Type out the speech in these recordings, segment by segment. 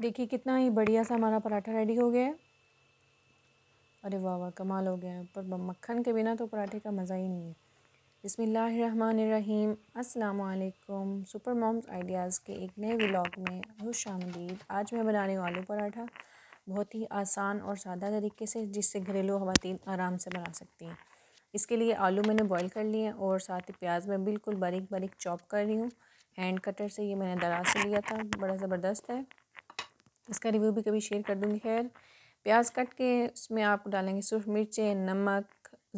देखिए कितना ही बढ़िया सा हमारा पराठा रेडी हो गया है अरे वाह वाह कमाल हो गया है पर मक्खन के बिना तो पराठे का मज़ा ही नहीं है बसमीम अस्सलाम सुपर मॉम्स आइडियाज़ के एक नए व्लॉग में खुश आमदीद आज मैं बनाने आलू पराठा बहुत ही आसान और सादा तरीके से जिससे घरेलू खातन आराम से बना सकती हैं इसके लिए आलू मैंने बॉईल कर लिए और साथ ही प्याज मैं बिल्कुल बारीक बारीक चॉप कर रही हूँ हैंड कटर से ये मैंने दराज से लिया था बड़ा ज़बरदस्त है इसका रिव्यू भी कभी शेयर कर दूँगी खैर प्याज कट के उसमें आप डालेंगे सूर्ख मिर्चें नमक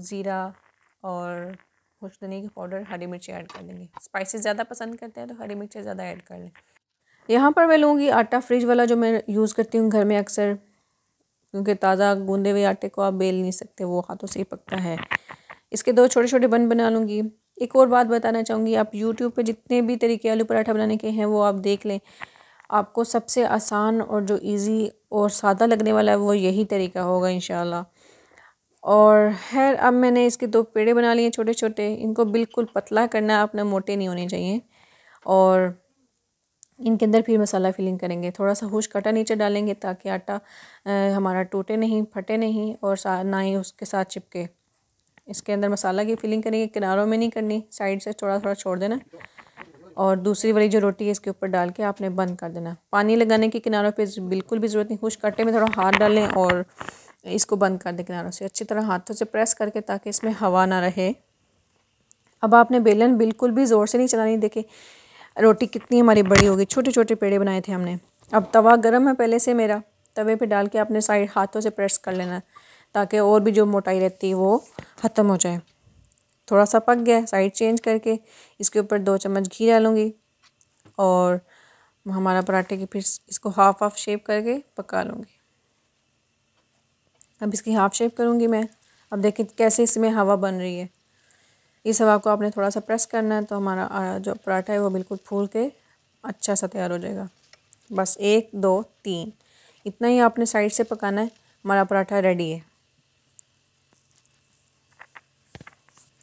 ज़ीरा और कुछ धनिया का पाउडर हरी मिर्ची ऐड कर देंगे स्पाइसेस ज़्यादा पसंद करते हैं तो हरी मिर्ची ज़्यादा ऐड कर लें यहाँ पर मैं लूँगी आटा फ्रिज वाला जो मैं यूज़ करती हूँ घर में अक्सर क्योंकि ताज़ा गूंदे हुए आटे को आप बेल नहीं सकते वो हाथों से ही पकता है इसके दो छोटे छोटे बन बना लूँगी एक और बात बताना चाहूँगी आप यूट्यूब पर जितने भी तरीके आलू पराठा बनाने के हैं वो आप देख लें आपको सबसे आसान और जो इजी और सादा लगने वाला है वो यही तरीका होगा इन और खैर अब मैंने इसके दो पेड़े बना लिए छोटे छोटे इनको बिल्कुल पतला करना आपने मोटे नहीं होने चाहिए और इनके अंदर फिर मसाला फिलिंग करेंगे थोड़ा सा हुश कटा नीचे डालेंगे ताकि आटा हमारा टूटे नहीं फटे नहीं और ना ही उसके साथ चिपके इसके अंदर मसाला की फिलिंग करेंगे किनारों में नहीं करनी साइड से थोड़ा थोड़ा छोड़ देना और दूसरी वाली जो रोटी है इसके ऊपर डाल के आपने बंद कर देना पानी लगाने के किनारों पे बिल्कुल भी ज़रूरत नहीं खुश कट्टे में थोड़ा हाथ डालें और इसको बंद कर दें किनारों से अच्छी तरह हाथों से प्रेस करके ताकि इसमें हवा ना रहे अब आपने बेलन बिल्कुल भी ज़ोर से नहीं चलानी देखे रोटी कितनी हमारी बड़ी होगी छोटे छोटे पेड़े बनाए थे हमने अब तवा गर्म है पहले से मेरा तवे पर डाल के आपने साइड हाथों से प्रेस कर लेना ताकि और भी जो मोटाई रहती है वो ख़त्म हो जाए थोड़ा सा पक गया साइड चेंज करके इसके ऊपर दो चम्मच घी डालूँगी और हमारा पराठे की फिर इसको हाफ हाफ शेप करके पका लूँगी अब इसकी हाफ शेप करूँगी मैं अब देखें कैसे इसमें हवा बन रही है इस हवा को आपने थोड़ा सा प्रेस करना है तो हमारा जो पराठा है वो बिल्कुल फूल के अच्छा सा तैयार हो जाएगा बस एक दो तीन इतना ही आपने साइड से पकाना है हमारा पराठा रेडी है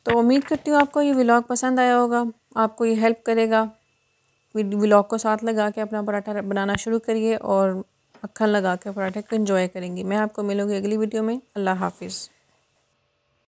तो उम्मीद करती हूँ आपको ये व्लॉग पसंद आया होगा आपको ये हेल्प करेगा व्लॉग को साथ लगा के अपना पराठा बनाना शुरू करिए और मक्खन लगा के पराठे को इन्जॉय करेंगी मैं आपको मिलूँगी अगली वीडियो में अल्लाह हाफिज़